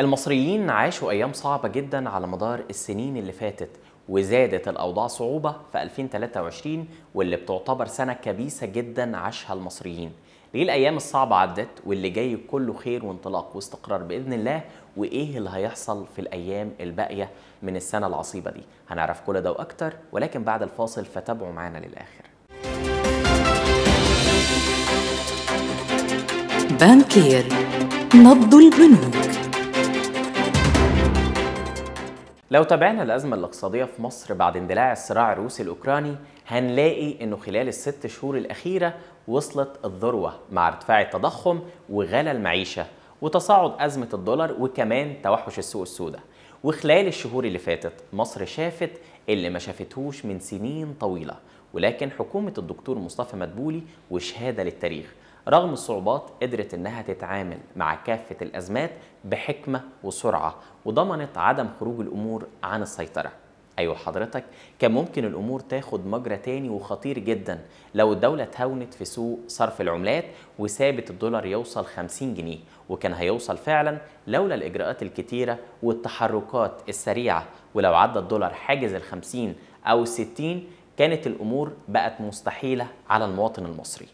المصريين عاشوا أيام صعبة جدا على مدار السنين اللي فاتت وزادت الأوضاع صعوبة في 2023 واللي بتعتبر سنة كبيسة جدا عاشها المصريين ليه الأيام الصعبة عدت واللي جاي كله خير وانطلاق واستقرار بإذن الله وإيه اللي هيحصل في الأيام الباقية من السنة العصيبة دي هنعرف كل ده وأكتر ولكن بعد الفاصل فتابعوا معانا للآخر بانكير نبض البنوك لو تابعنا الأزمة الاقتصادية في مصر بعد اندلاع الصراع الروسي الأوكراني هنلاقي أنه خلال الست شهور الأخيرة وصلت الذروة مع ارتفاع التضخم وغلى المعيشة وتصاعد أزمة الدولار وكمان توحش السوق السوداء وخلال الشهور اللي فاتت مصر شافت اللي ما شافتهوش من سنين طويلة ولكن حكومة الدكتور مصطفى مدبولي وشهادة للتاريخ رغم الصعوبات قدرت انها تتعامل مع كافة الازمات بحكمة وسرعة وضمنت عدم خروج الامور عن السيطرة ايوه حضرتك كان ممكن الامور تاخد مجرى تاني وخطير جدا لو الدولة تهونت في سوق صرف العملات وسابت الدولار يوصل 50 جنيه وكان هيوصل فعلا لولا الاجراءات الكتيرة والتحركات السريعة ولو عدى الدولار حاجز ال 50 او 60 كانت الامور بقت مستحيله على المواطن المصري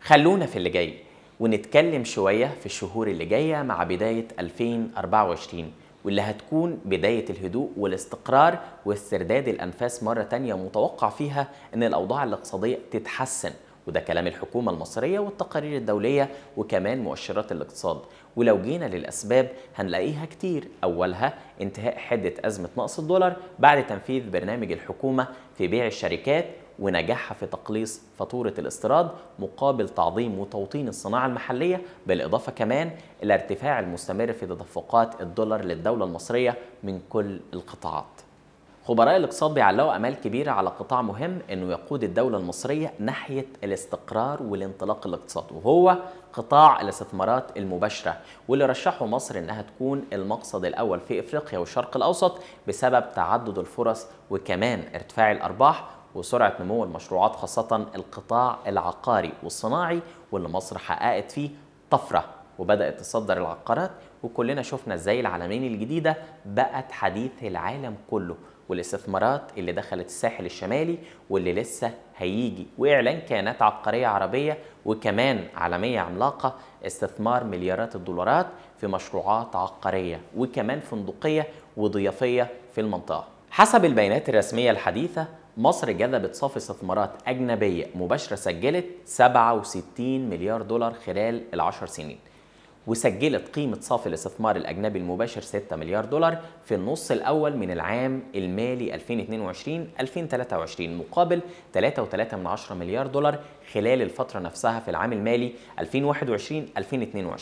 خلونا في اللي جاي ونتكلم شويه في الشهور اللي جايه مع بدايه 2024 واللي هتكون بداية الهدوء والاستقرار واسترداد الأنفاس مرة تانية متوقع فيها أن الأوضاع الاقتصادية تتحسن وده كلام الحكومة المصرية والتقارير الدولية وكمان مؤشرات الاقتصاد ولو جينا للأسباب هنلاقيها كتير أولها انتهاء حدة أزمة نقص الدولار بعد تنفيذ برنامج الحكومة في بيع الشركات ونجاحها في تقليص فاتورة الاستيراد مقابل تعظيم وتوطين الصناعة المحلية بالإضافة كمان إلى ارتفاع المستمر في تدفقات الدولار للدولة المصرية من كل القطاعات خبراء الاقتصاد بيعلقوا امال كبيره على قطاع مهم انه يقود الدوله المصريه ناحيه الاستقرار والانطلاق الاقتصادي وهو قطاع الاستثمارات المباشره واللي رشحه مصر انها تكون المقصد الاول في افريقيا والشرق الاوسط بسبب تعدد الفرص وكمان ارتفاع الارباح وسرعه نمو المشروعات خاصه القطاع العقاري والصناعي واللي مصر حققت فيه طفره وبدات تصدر العقارات وكلنا شفنا ازاي العالمين الجديده بقت حديث العالم كله والاستثمارات اللي دخلت الساحل الشمالي واللي لسه هيجي وإعلان كيانات عبقرية عربية وكمان عالمية عملاقة استثمار مليارات الدولارات في مشروعات عبقرية وكمان فندقية وضيافية في المنطقة حسب البيانات الرسمية الحديثة مصر جذبت صافي استثمارات أجنبية مباشرة سجلت 67 مليار دولار خلال العشر سنين وسجلت قيمة صافي الاستثمار الأجنبي المباشر 6 مليار دولار في النص الأول من العام المالي 2022-2023 مقابل 3.3 مليار دولار خلال الفترة نفسها في العام المالي 2021-2022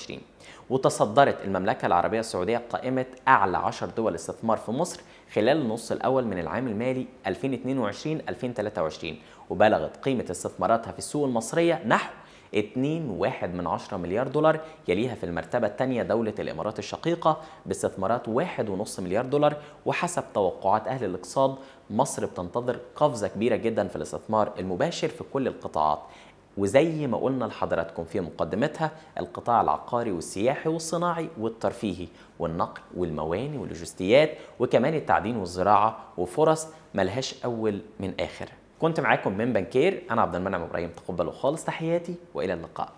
وتصدرت المملكة العربية السعودية قائمة أعلى 10 دول استثمار في مصر خلال النص الأول من العام المالي 2022-2023 وبلغت قيمة استثماراتها في السوق المصرية نحو 2.1 مليار دولار يليها في المرتبة الثانية دولة الإمارات الشقيقة باستثمارات 1.5 مليار دولار وحسب توقعات أهل الاقتصاد مصر بتنتظر قفزة كبيرة جدا في الاستثمار المباشر في كل القطاعات وزي ما قلنا لحضراتكم في مقدمتها القطاع العقاري والسياحي والصناعي والترفيهي والنقل والمواني واللوجستيات وكمان التعدين والزراعة وفرص ملهاش أول من آخر كنت معاكم من بنكير انا عبد المنعم ابراهيم تقبلوا خالص تحياتي والى اللقاء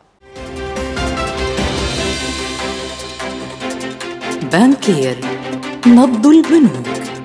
بنكير نبض البنوك